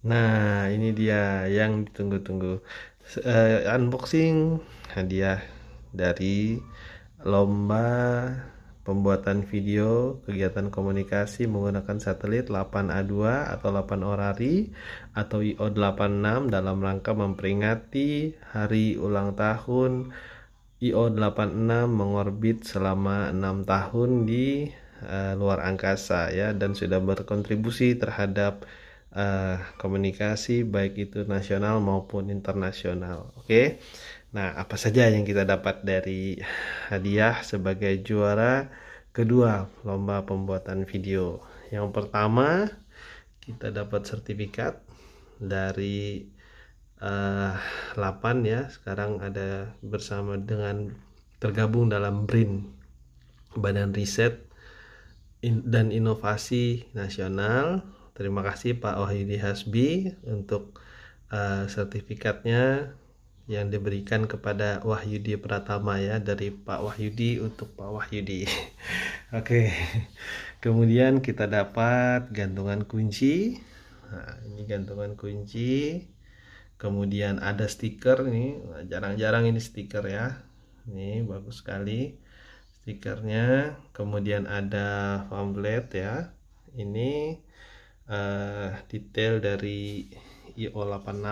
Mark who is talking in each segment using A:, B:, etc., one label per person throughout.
A: Nah, ini dia yang ditunggu-tunggu. Uh, unboxing hadiah dari lomba pembuatan video kegiatan komunikasi menggunakan satelit 8A2 atau 8 orari atau IO86 dalam rangka memperingati hari ulang tahun IO86 mengorbit selama 6 tahun di uh, luar angkasa ya dan sudah berkontribusi terhadap uh, komunikasi baik itu nasional maupun internasional. Oke. Okay? Nah, apa saja yang kita dapat dari hadiah sebagai juara kedua lomba pembuatan video? Yang pertama, kita dapat sertifikat dari uh, eh, 8 ya. Sekarang ada bersama dengan tergabung dalam BRIN Badan Riset dan Inovasi Nasional Terima kasih Pak Wahyudi Hasbi untuk uh, sertifikatnya yang diberikan kepada Wahyudi Pratama ya dari Pak Wahyudi untuk Pak Wahyudi. Oke. okay. Kemudian kita dapat gantungan kunci. Nah, ini gantungan kunci. Kemudian ada stiker nih, nah, jarang-jarang ini stiker ya. Ini bagus sekali stikernya. Kemudian ada pamflet ya. Ini uh, detail dari IO86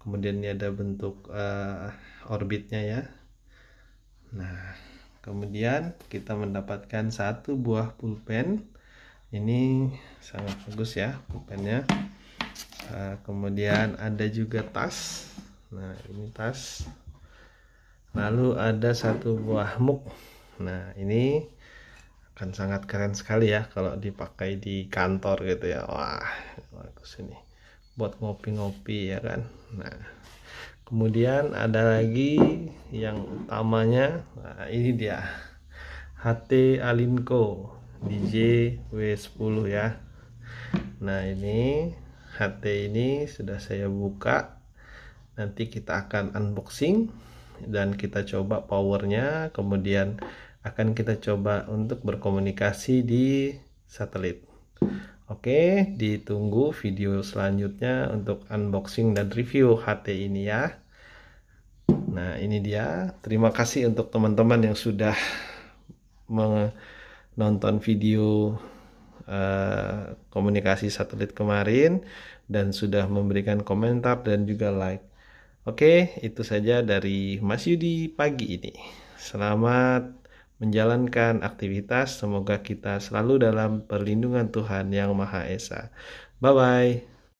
A: kemudian ini ada bentuk uh, orbitnya ya nah kemudian kita mendapatkan satu buah pulpen ini sangat bagus ya pulpennya uh, kemudian ada juga tas nah ini tas lalu ada satu buah muk nah ini akan sangat keren sekali ya kalau dipakai di kantor gitu ya wah bagus ini buat ngopi-ngopi ya kan nah kemudian ada lagi yang utamanya nah ini dia HT Alinco DJ W10 ya nah ini HT ini sudah saya buka nanti kita akan unboxing dan kita coba powernya kemudian akan kita coba untuk berkomunikasi di satelit. Oke, ditunggu video selanjutnya untuk unboxing dan review HT ini ya. Nah, ini dia. Terima kasih untuk teman-teman yang sudah menonton video uh, komunikasi satelit kemarin dan sudah memberikan komentar dan juga like. Oke, itu saja dari Mas Yudi pagi ini. Selamat menjalankan aktivitas. Semoga kita selalu dalam perlindungan Tuhan Yang Maha Esa. Bye bye.